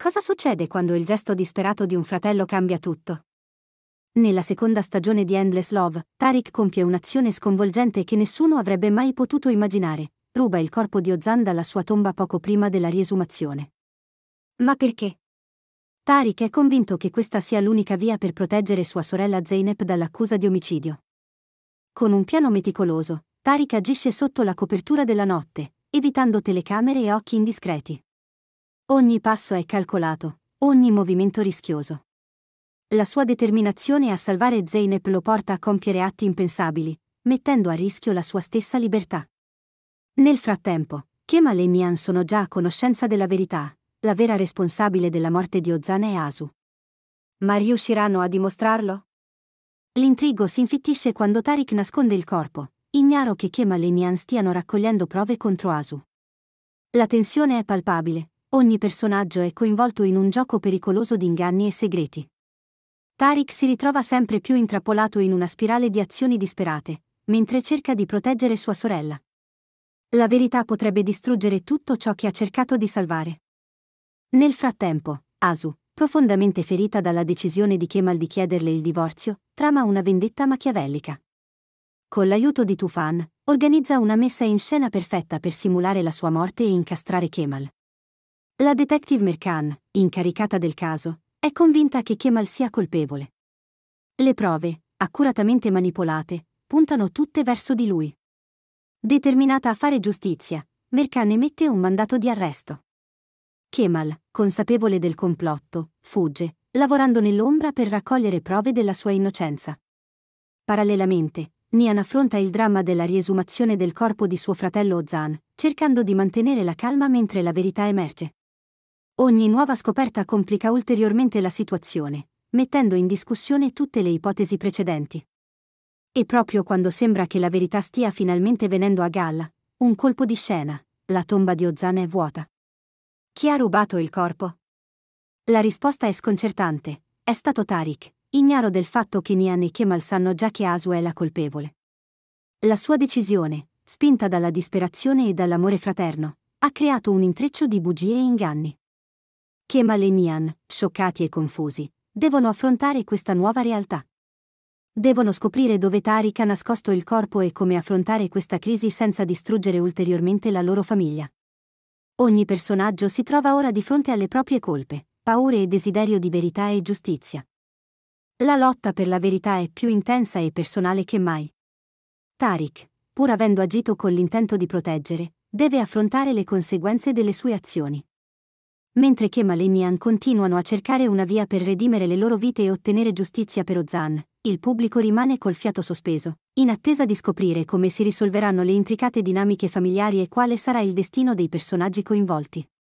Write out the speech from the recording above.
Cosa succede quando il gesto disperato di un fratello cambia tutto? Nella seconda stagione di Endless Love, Tariq compie un'azione sconvolgente che nessuno avrebbe mai potuto immaginare. Ruba il corpo di Ozan dalla sua tomba poco prima della riesumazione. Ma perché? Tariq è convinto che questa sia l'unica via per proteggere sua sorella Zeynep dall'accusa di omicidio. Con un piano meticoloso, Tariq agisce sotto la copertura della notte, evitando telecamere e occhi indiscreti. Ogni passo è calcolato, ogni movimento rischioso. La sua determinazione a salvare Zeynep lo porta a compiere atti impensabili, mettendo a rischio la sua stessa libertà. Nel frattempo, Kemal e Nian sono già a conoscenza della verità, la vera responsabile della morte di Ozana e Asu. Ma riusciranno a dimostrarlo? L'intrigo si infittisce quando Tarik nasconde il corpo, ignaro che Kemal e Nian stiano raccogliendo prove contro Asu. La tensione è palpabile, ogni personaggio è coinvolto in un gioco pericoloso di inganni e segreti. Tarik si ritrova sempre più intrappolato in una spirale di azioni disperate, mentre cerca di proteggere sua sorella. La verità potrebbe distruggere tutto ciò che ha cercato di salvare. Nel frattempo, Asu, profondamente ferita dalla decisione di Kemal di chiederle il divorzio, trama una vendetta machiavellica. Con l'aiuto di Tufan, organizza una messa in scena perfetta per simulare la sua morte e incastrare Kemal. La detective Mercan, incaricata del caso, è convinta che Kemal sia colpevole. Le prove, accuratamente manipolate, puntano tutte verso di lui. Determinata a fare giustizia, Mercan emette un mandato di arresto. Kemal, consapevole del complotto, fugge, lavorando nell'ombra per raccogliere prove della sua innocenza. Parallelamente, Nian affronta il dramma della riesumazione del corpo di suo fratello Ozan, cercando di mantenere la calma mentre la verità emerge. Ogni nuova scoperta complica ulteriormente la situazione, mettendo in discussione tutte le ipotesi precedenti. E proprio quando sembra che la verità stia finalmente venendo a galla, un colpo di scena, la tomba di Ozana è vuota. Chi ha rubato il corpo? La risposta è sconcertante, è stato Tariq, ignaro del fatto che Nian e Kemal sanno già che Asu è la colpevole. La sua decisione, spinta dalla disperazione e dall'amore fraterno, ha creato un intreccio di bugie e inganni che Malenian, scioccati e confusi, devono affrontare questa nuova realtà. Devono scoprire dove Tarik ha nascosto il corpo e come affrontare questa crisi senza distruggere ulteriormente la loro famiglia. Ogni personaggio si trova ora di fronte alle proprie colpe, paure e desiderio di verità e giustizia. La lotta per la verità è più intensa e personale che mai. Tarik, pur avendo agito con l'intento di proteggere, deve affrontare le conseguenze delle sue azioni mentre che Malemian continuano a cercare una via per redimere le loro vite e ottenere giustizia per Ozan, il pubblico rimane col fiato sospeso, in attesa di scoprire come si risolveranno le intricate dinamiche familiari e quale sarà il destino dei personaggi coinvolti.